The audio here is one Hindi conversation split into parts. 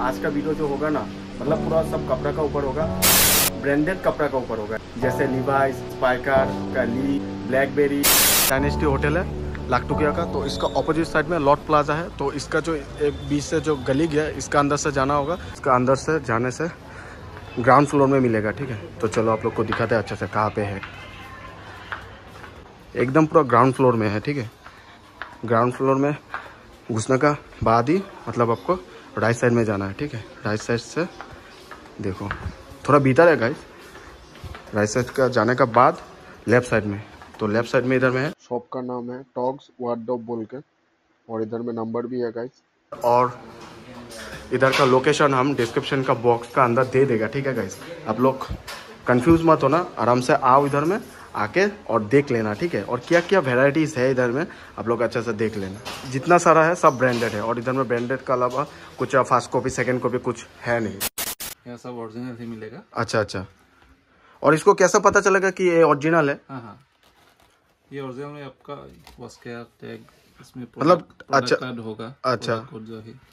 आज का वीडियो जो होगा ना मतलब पूरा सब कपड़ा का ऊपर होगा ब्रांडेड कपड़ा का ऊपर होगा जैसे लिवाइस स्पाइकर कली ब्लैकबेरी डायनेस्टी होटल है लाखटुकिया का तो इसका ऑपोजिट साइड में लॉट प्लाजा है तो इसका जो एक बीच से जो गली गया इसका अंदर से जाना होगा इसका अंदर से जाने से ग्राउंड फ्लोर में मिलेगा ठीक है तो चलो आप लोग को दिखाते हैं अच्छे से कहाँ पे है एकदम पूरा ग्राउंड फ्लोर में है ठीक है ग्राउंड फ्लोर में घुसने का बाद ही मतलब आपको राइट साइड में जाना है ठीक है राइट साइड से देखो थोड़ा भीतर है गाइस राइट साइड का जाने का बाद लेफ्ट साइड में तो लेफ्ट साइड में इधर में है शॉप का नाम है टॉक्स वार्ड बोल के और इधर में नंबर भी है गाइस और इधर का लोकेशन हम डिस्क्रिप्शन का बॉक्स का अंदर दे देगा ठीक है गाइस आप लोग कंफ्यूज मत होना आराम से आओ इधर में आके और देख लेना ठीक है और क्या क्या वेराइटीज़ है इधर में आप लोग अच्छा से देख लेना जितना सारा है सब ब्रांडेड है और इधर में ब्रांडेड का अलावा कुछ फर्स्ट कॉपी सेकेंड कॉपी कुछ है नहीं यह सब ओरिजिनल ही मिलेगा अच्छा अच्छा और इसको कैसा पता चलेगा कि ये ओरिजिनल है हाँ, हाँ। ये ओरिजिनल आपका टैग मतलब अच्छा होगा अच्छा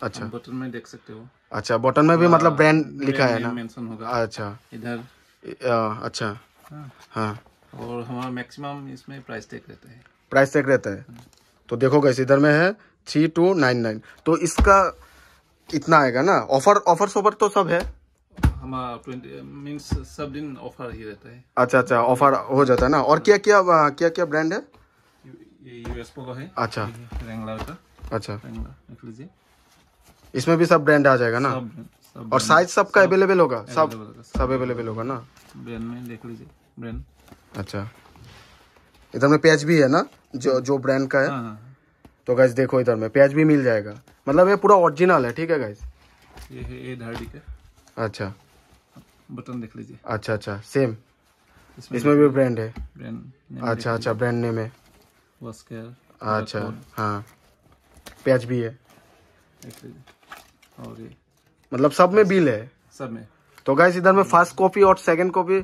अच्छा बटन में देख सकते हो अच्छा बटन में भी मतलब ब्रांड लिखा है ना मेंशन होगा अच्छा इधर अच्छा हाँ, हाँ। और हमारा मैक्सिमम इसमें प्राइस टैग रहता है प्राइस टैग रहता है तो देखो कैसे इधर में है थ्री टू नाइन नाइन तो इसका इतना आएगा ना ऑफर ऑफर सोफर तो सब है मींस सब दिन ऑफर ही रहता है अच्छा अच्छा ऑफर हो जाता है ना और क्या क्या क्या क्या क्या ब्रांड है है अच्छा का अच्छा इसमें भी सब ब्रांड आ जाएगा ना सब, सब और साइज सबका अवेलेबल होगा सब सब अवेलेबल होगा ना ब्रांड में देख लीजिए ब्रांड अच्छा इधर में प्याज भी है ना जो जो ब्रांड का है हाँ।, हाँ। तो गैस देखो इधर में प्याज भी मिल जाएगा मतलब ये पूरा ओरिजिनल है ठीक है गैस ये है ये धाड़ी का अच्छा बटन देख लीजिए अच्छा अच्छा सेम इसमें, इसमें भी ब्रांड है अच्छा अच्छा ब्रांड नेम है अच्छा हाँ प्याज भी है और ये मतलब सब में बिल है सब में तो गैस इधर में फर्स्ट हाँ। कॉपी और सेकंड कॉपी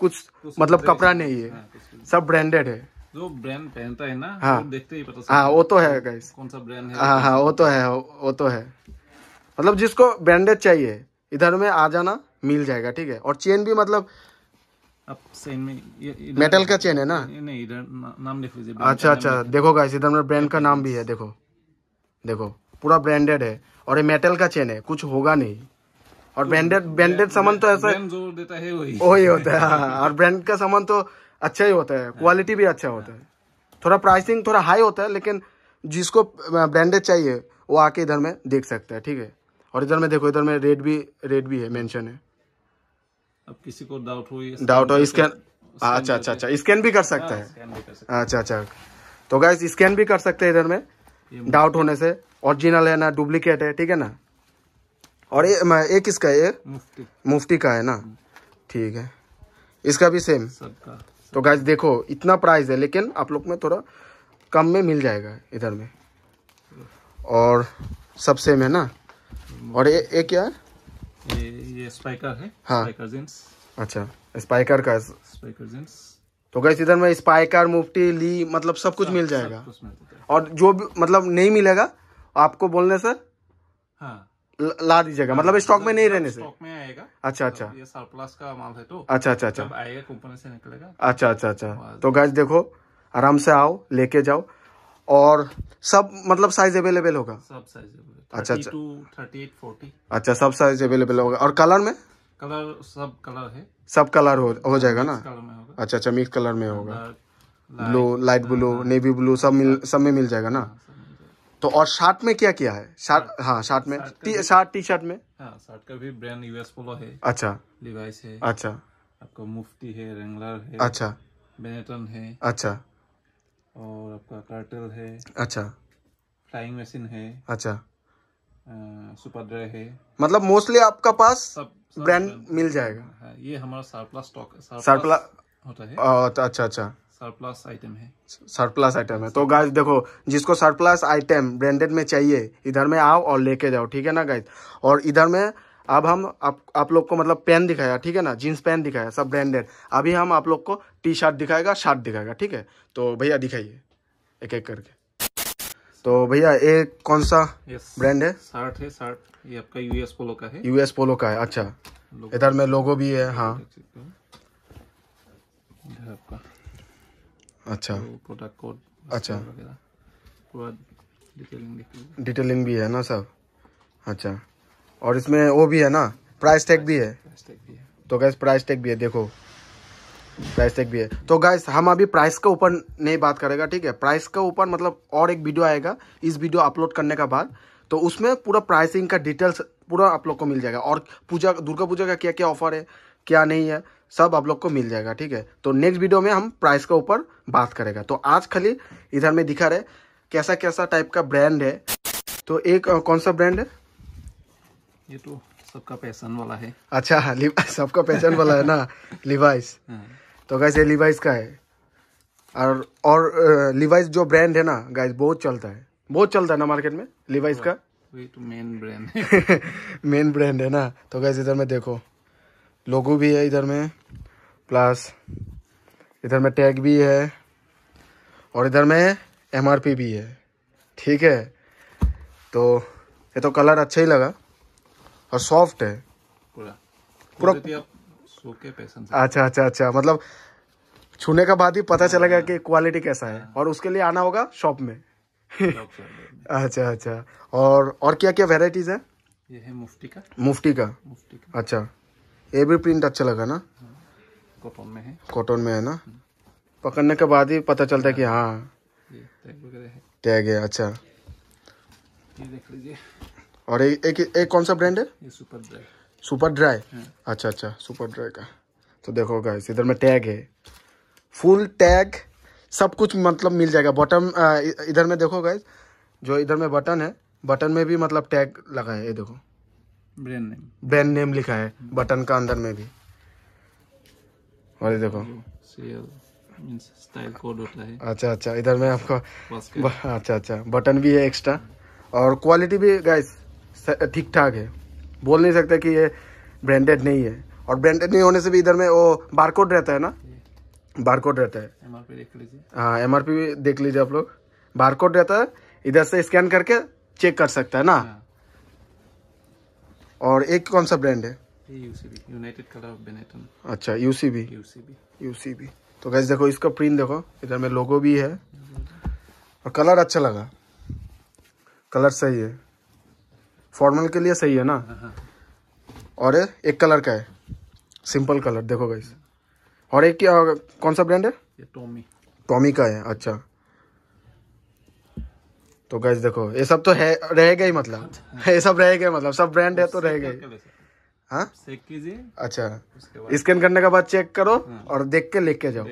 कुछ तो मतलब कपड़ा नहीं है हाँ, तो सब ब्रांडेड है जो ब्रांड पहनता है ना हाँ देखते ही पता हाँ वो तो है कौन सा ब्रांड है हाँ हाँ वो तो है वो तो है मतलब जिसको ब्रांडेड चाहिए इधर में आ जाना मिल जाएगा ठीक है और चेन भी मतलब अब चेन में मेटल का चेन है ना नहीं इधर नाम लिख लीजिए अच्छा अच्छा देखो गाइस इधर में ब्रांड का नाम भी है देखो देखो पूरा ब्रांडेड है और ये मेटल का चेन है कुछ होगा नहीं और ब्रांडेड ब्रांडेड सामान तो ऐसा देता है वही होता है हाँ, हाँ, और ब्रांड का सामान तो अच्छा ही होता है क्वालिटी भी अच्छा होता है थोड़ा प्राइसिंग थोड़ा हाई होता है लेकिन जिसको ब्रांडेड चाहिए वो आके इधर में देख सकता है ठीक है और इधर में देखो इधर में रेट भी रेट भी है मेंशन है अब किसी को डाउट हो डाउट हो स्कैन हाँ, अच्छा अच्छा अच्छा स्कैन भी कर सकता है अच्छा अच्छा तो गाय स्कैन भी कर सकते हैं इधर में डाउट होने से ओरिजिनल है ना डुप्लीकेट है ठीक है ना और ये एक किसका है ये मुफ्ती मुफ्ती का है ना ठीक है इसका भी सेम सबका तो गाइज देखो इतना प्राइस है लेकिन आप लोग में थोड़ा कम में मिल जाएगा इधर में और सब सेम है ना और ये ये क्या ये ये स्पाइकर है हाँ अच्छा स्पाइकर का स्पाइकर जींस तो गैस इधर में स्पाइकर मुफ्टी ली मतलब सब कुछ मिल जाएगा कुछ और जो भी मतलब नहीं मिलेगा आपको बोलने सर हाँ ला दीजिएगा हाँ, मतलब स्टॉक में मतलब नहीं रहने से स्टॉक में आएगा अच्छा तो अच्छा ये सरप्लस का माल है तो अच्छा अच्छा अच्छा आएगा कंपनी से निकलेगा अच्छा अच्छा अच्छा तो गैस देखो आराम से आओ लेके जाओ और सब मतलब साइज अवेलेबल होगा सब साइज अच्छा अच्छा थर्टी एट फोर्टी अच्छा सब साइज अवेलेबल होगा और कलर में कलर सब कलर है सब कलर हो, हो जाएगा ना अच्छा अच्छा मिक्स कलर में होगा blue light blue navy blue सब मिल सब में मिल जाएगा ना हाँ। तो और शर्ट में क्या किया है शर्ट हाँ शर्ट में शर्ट टी शर्ट में हाँ का भी ब्रांड यूएस पोलो है अच्छा लिवाइस है अच्छा आपका मुफ्ती है रेंगलर है अच्छा बेनेटन है अच्छा और आपका कार्टल है अच्छा फ्लाइंग मशीन है अच्छा सुपर ड्राई है मतलब मोस्टली आपका पास सब, ब्रांड मिल जाएगा हाँ, ये हमारा सरप्लस स्टॉक सरप्लस होता है तो अच्छा अच्छा सरप्लस आइटम है सरप्लस आइटम है तो गाइस देखो जिसको सरप्लस आइटम ब्रांडेड में चाहिए इधर में आओ और लेके जाओ ठीक है ना गाइस और इधर में अब हम आप आप लोग को मतलब पेन दिखाया ठीक है ना जीन्स पेन दिखाया सब ब्रांडेड अभी हम आप लोग को टी शर्ट दिखाएगा शर्ट दिखाएगा ठीक है तो भैया दिखाइए एक एक करके तो भैया ये कौन सा ब्रांड है शर्ट है शर्ट ये आपका यूएस पोलो का है यूएस पोलो का है अच्छा इधर में लोगो भी है हाँ आपका अच्छा प्रोडक्ट तो कोड अच्छा पूरा डिटेलिंग डिटेलिंग भी है ना सब अच्छा और इसमें वो भी है ना प्राइस टैग भी है तो गैस प्राइस टैग भी है देखो प्राइस टैग भी है तो गैस हम अभी प्राइस के ऊपर नहीं बात करेगा ठीक है प्राइस के ऊपर मतलब और एक वीडियो आएगा इस वीडियो अपलोड करने का बाद तो उसमें पूरा प्राइसिंग का डिटेल्स पूरा आप लोग को मिल जाएगा और पूजा दुर्गा पूजा का क्या क्या ऑफर है क्या नहीं है सब आप लोग को मिल जाएगा ठीक है तो नेक्स्ट वीडियो में हम प्राइस के ऊपर बात करेगा तो आज खाली इधर में दिखा रहे कैसा कैसा टाइप का ब्रांड है तो एक कौन सा ब्रांड है ये तो सबका पैसन वाला है अच्छा सबका पैसन वाला है ना लिवाइस हाँ। तो गैस ये लिवाइस का है और और लिवाइस जो ब्रांड है ना गैस बहुत चलता है बहुत चलता है ना मार्केट में लिवाइस हाँ, का मेन ब्रांड मेन ब्रांड है ना तो गैस इधर में देखो लोगो भी है इधर में प्लस इधर में टैग भी है और इधर में एमआरपी भी है ठीक है तो ये तो कलर अच्छा ही लगा और सॉफ्ट है पूरा पूरा अच्छा अच्छा अच्छा मतलब छूने का बाद ही पता चलेगा हाँ। कि क्वालिटी कैसा है हाँ। और उसके लिए आना होगा शॉप में अच्छा अच्छा और और क्या क्या वेराइटीज है ये है मुफ्ती का मुफ्ती का मुफ्ती का अच्छा ये भी प्रिंट अच्छा लगा ना कॉटन में है कॉटन में है ना पकड़ने के बाद ही पता चलता है कि हाँ टैग है अच्छा ये देख लीजिए और ए, एक एक कौन सा ब्रांड है ये सुपर ड्राई सुपर ड्राई अच्छा अच्छा सुपर ड्राई का तो देखो गाइस इधर में टैग है फुल टैग सब कुछ मतलब मिल जाएगा बटन इधर में देखो गाइस जो इधर में बटन है बटन में भी मतलब टैग लगा है ये देखो ब्रांड नेम ब्रांड नेम लिखा है बटन का अंदर में भी और ये देखो स्टाइल कोड होता है अच्छा अच्छा इधर में आपको अच्छा अच्छा बटन भी है एक्स्ट्रा और क्वालिटी भी गाइस ठीक ठाक है बोल नहीं सकते कि ये ब्रांडेड नहीं है और ब्रांडेड नहीं होने से भी इधर में वो बारकोड रहता है ना बारकोड रहता है हाँ एम आर पी देख लीजिए आप लोग बारकोड रहता है इधर से स्कैन करके चेक कर सकता है ना हाँ। और एक कौन सा ब्रांड है यूनाइटेड कलर ऑफ बेनेटन अच्छा यूसीबी यूसीबी तो गैस देखो इसका प्रिंट देखो इधर में लोगो भी है और कलर अच्छा लगा कलर सही है फॉर्मल के लिए सही है ना हाँ, हाँ। और एक कलर का है सिंपल कलर देखो गैस और एक क्या कौन सा ब्रांड है टॉमी टॉमी का है अच्छा तो गैस देखो ये सब तो है रहेगा ही मतलब हाँ, हाँ। ये सब रहेगा मतलब सब ब्रांड है तो रहेगा ही हाँ? अच्छा स्कैन करने के बाद चेक करो और देख के लेके जाओ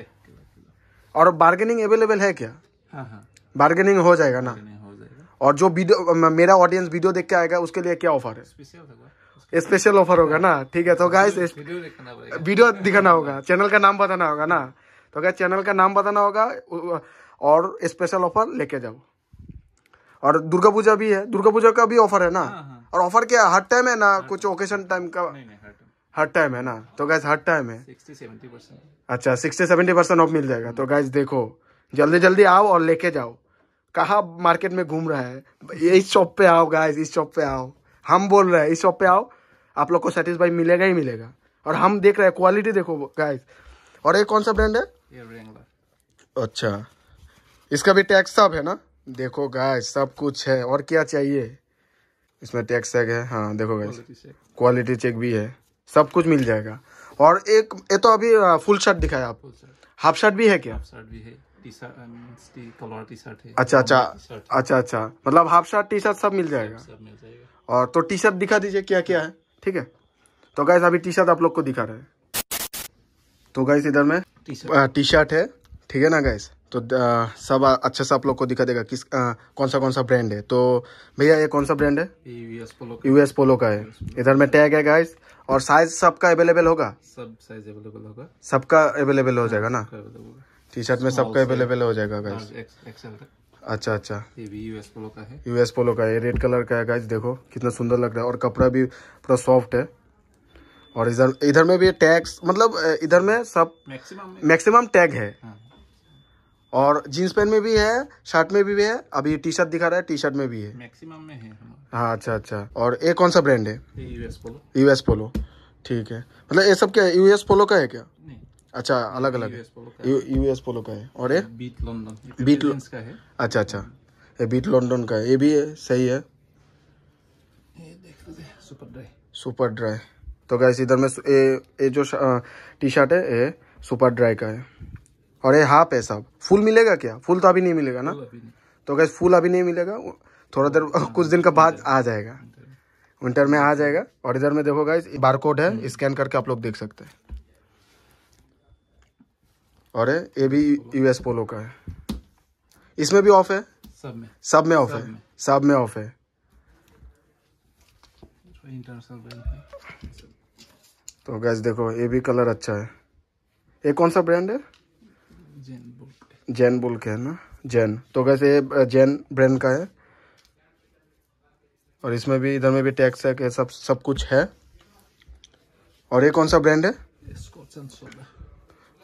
और बार्गेनिंग अवेलेबल है क्या बार्गेनिंग हो जाएगा ना और जो वीडियो मेरा ऑडियंस वीडियो देख के आएगा उसके लिए क्या ऑफर है स्पेशल ऑफर होगा ना ठीक है तो गाइस वीडियो दिखाना होगा चैनल का नाम बताना होगा ना तो क्या चैनल का नाम बताना होगा और स्पेशल ऑफर लेके जाओ और दुर्गा पूजा भी है दुर्गा पूजा का भी ऑफर है ना हाँ, हाँ। और ऑफर क्या हर टाइम है ना कुछ ओकेशन टाइम का हर टाइम है ना तो गैस हर टाइम है अच्छा सिक्सटी सेवेंटी परसेंट ऑफ मिल जाएगा तो गैस देखो जल्दी जल्दी आओ और लेके जाओ कहा मार्केट में घूम रहा है इस शॉप पे आओ गाइस इस शॉप पे आओ हम बोल रहे हैं इस शॉप पे आओ आप लोग को सेटिस्फाई मिलेगा ही मिलेगा और हम देख रहे हैं क्वालिटी देखो गाइस और ये कौन सा ब्रांड है अच्छा इसका भी टैक्स सब है ना देखो गाय सब कुछ है और क्या चाहिए इसमें टैक्स टैग है हाँ देखो गाय क्वालिटी चेक भी है सब कुछ मिल जाएगा और एक ये तो अभी फुल शर्ट दिखाया आप हाफ शर्ट भी है क्या हाफ शर्ट भी है है अच्छा अच्छा अच्छा अच्छा मतलब हाफ शर्ट टी शर्ट सब मिल जाएगा सब मिल जाएगा और तो टी शर्ट दिखा दीजिए क्या क्या है ठीक है तो गाइस अभी टी शर्ट आप लोग को दिखा रहे हैं तो गाइस इधर में टी शर्ट है ठीक है ना गाइस तो सब अच्छे से आप लोग को दिखा देगा किस आ, कौन सा कौन सा ब्रांड है तो भैया ये कौन सा ब्रांड है यूएस e पोलो e का है e इधर में टैग है गाइस और साइज सबका अवेलेबल होगा सब साइज अवेलेबल होगा सबका अवेलेबल हो जाएगा ना टी शर्ट में सबका अवेलेबल हो जाएगा गाइस अच्छा अच्छा ये भी यूएस पोलो का है यूएस पोलो का है रेड कलर का है गाइस देखो कितना सुंदर लग रहा है और कपड़ा भी पूरा सॉफ्ट है और इधर इधर में भी टैग मतलब इधर में सब मैक्सिमम मैक्सिमम टैग है हाँ। और जीन्स पैंट में भी है शर्ट में भी, भी है अभी टी शर्ट दिखा रहा है टी शर्ट में भी है मैक्सिमम में है हाँ अच्छा अच्छा और ये कौन सा ब्रांड है यूएस पोलो यूएस पोलो ठीक है मतलब ये सब क्या है यूएस पोलो का है क्या नहीं अच्छा अलग अलग यूएस पोलो का है और ये बीट लंडन बीट का है अच्छा अच्छा ये बीट लंडन का है ये भी है सही है सुपर ड्राई सुपर ड्राई तो क्या इधर में ये जो टी शर्ट है ये सुपर ड्राई का है और ये हाफ है सब फूल मिलेगा क्या फूल तो अभी नहीं मिलेगा ना तो अगर फूल अभी नहीं मिलेगा थोड़ा देर हाँ, कुछ दिन का बाद आ जाएगा विंटर में आ जाएगा और इधर में देखो बार कोड है स्कैन हम्म। करके आप लोग देख सकते हैं और ये भी यूएस पोलो का है इसमें भी ऑफ है सब में सब में ऑफ है सब में ऑफ है तो गैस देखो ये भी कलर अच्छा है ये कौन सा ब्रांड है जैन बुल के है ना जैन तो कैसे ये जैन ब्रांड का है और इसमें भी इधर में भी टैक्स है सब सब कुछ है और ये कौन सा ब्रांड है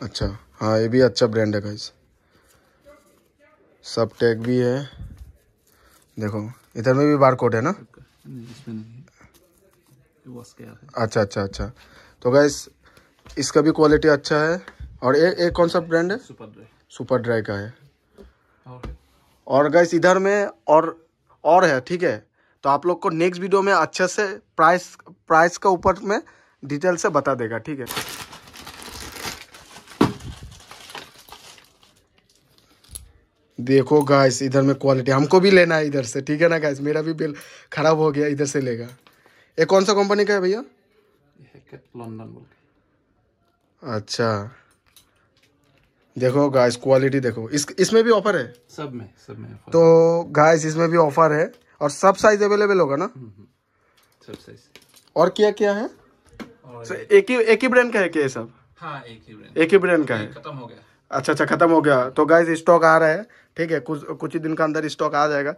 अच्छा हाँ ये भी अच्छा ब्रांड है गाइस सब टैग भी है देखो इधर में भी बार कोड है ना अच्छा अच्छा अच्छा तो गाइस इसका भी क्वालिटी अच्छा है और ये ये कौन सा ब्रांड है सुपर ड्राई सुपर ड्राई का है और गैस इधर में और और है ठीक है तो आप लोग को नेक्स्ट वीडियो में अच्छे से प्राइस प्राइस का ऊपर में डिटेल से बता देगा ठीक है देखो गैस इधर में क्वालिटी हमको भी लेना है इधर से ठीक है ना गैस मेरा भी बिल खराब हो गया इधर से लेगा ये कौन सा कंपनी का है भैया अच्छा देखो गाइस क्वालिटी देखो इस इसमें भी ऑफर है सब में सब में ऑफर तो गाइस इसमें भी ऑफर है और सब साइज अवेलेबल होगा ना हम्म, हम्म। सब साइज और क्या क्या है एक ही एक ही ब्रांड का है क्या ये सब हाँ, एक ही ब्रांड एक ही ब्रांड का है खत्म हो गया अच्छा अच्छा खत्म हो गया तो गाइज स्टॉक आ रहा है ठीक है कुछ कुछ ही दिन का अंदर स्टॉक आ जाएगा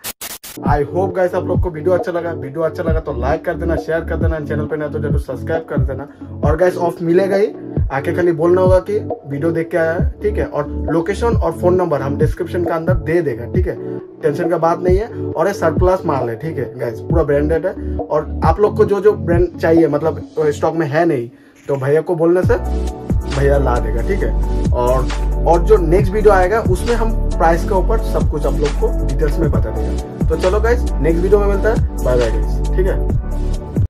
आई होप गाइस आप लोग को वीडियो अच्छा लगा वीडियो अच्छा लगा तो लाइक कर देना शेयर कर देना चैनल पे ना तो जरूर सब्सक्राइब कर देना और गाइस ऑफ मिलेगा ही आके खाली बोलना होगा कि वीडियो देख के आया है ठीक है और लोकेशन और फोन नंबर हम डिस्क्रिप्शन के अंदर दे देगा ठीक है टेंशन का बात नहीं है और ये सरप्लस माल है ठीक है गैस पूरा ब्रांडेड है और आप लोग को जो जो ब्रांड चाहिए मतलब स्टॉक में है नहीं तो भैया को बोलने से भैया ला देगा ठीक है और और जो नेक्स्ट वीडियो आएगा उसमें हम प्राइस के ऊपर सब कुछ आप लोग को डिटेल्स में बता देगा तो चलो गाइस नेक्स्ट वीडियो में मिलता है बाय बाय गाइस ठीक है